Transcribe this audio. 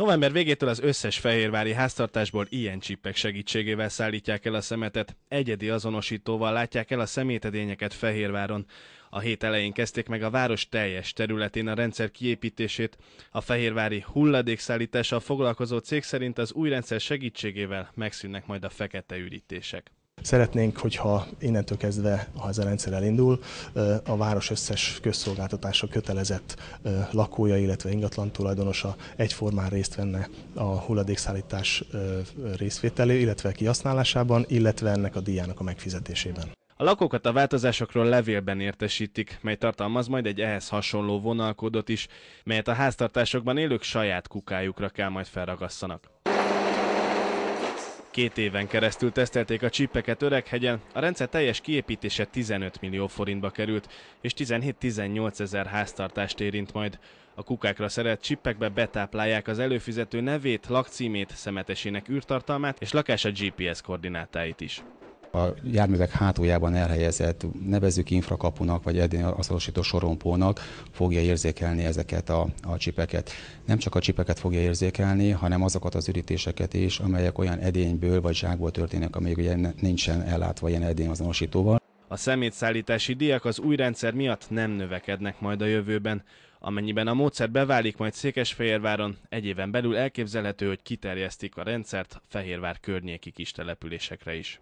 November végétől az összes fehérvári háztartásból ilyen csippek segítségével szállítják el a szemetet. Egyedi azonosítóval látják el a szemétedényeket Fehérváron. A hét elején kezdték meg a város teljes területén a rendszer kiépítését. A fehérvári hulladékszállítással foglalkozó cég szerint az új rendszer segítségével megszűnnek majd a fekete ürítések. Szeretnénk, hogyha innentől kezdve, ha ez a rendszer elindul, a város összes közszolgáltatása kötelezett lakója, illetve ingatlan tulajdonosa egyformán részt venne a hulladékszállítás részvételé, illetve kihasználásában, illetve ennek a díjának a megfizetésében. A lakókat a változásokról levélben értesítik, mely tartalmaz majd egy ehhez hasonló vonalkódot is, melyet a háztartásokban élők saját kukájukra kell majd felragasszanak. Két éven keresztül tesztelték a csípeket Öreghegyen, a rendszer teljes kiépítése 15 millió forintba került, és 17-18 ezer háztartást érint majd. A kukákra szerelt csippekbe betáplálják az előfizető nevét, lakcímét, szemetesének űrtartalmát és lakása GPS koordinátáit is a járművek hátuljában elhelyezett, nevezzük infrakapunak, vagy eddig azonosító sorompónak fogja érzékelni ezeket a, a csipeket. Nem csak a csipeket fogja érzékelni, hanem azokat az ürítéseket is, amelyek olyan edényből vagy zsákból történnek, amelyek ugye nincsen ellátva ilyen edény azonosítóval. A szemétszállítási díjak az új rendszer miatt nem növekednek majd a jövőben. Amennyiben a módszer beválik majd Székesfehérváron, egy éven belül elképzelhető, hogy kiterjesztik a rendszert Fehérvár környéki kis településekre is.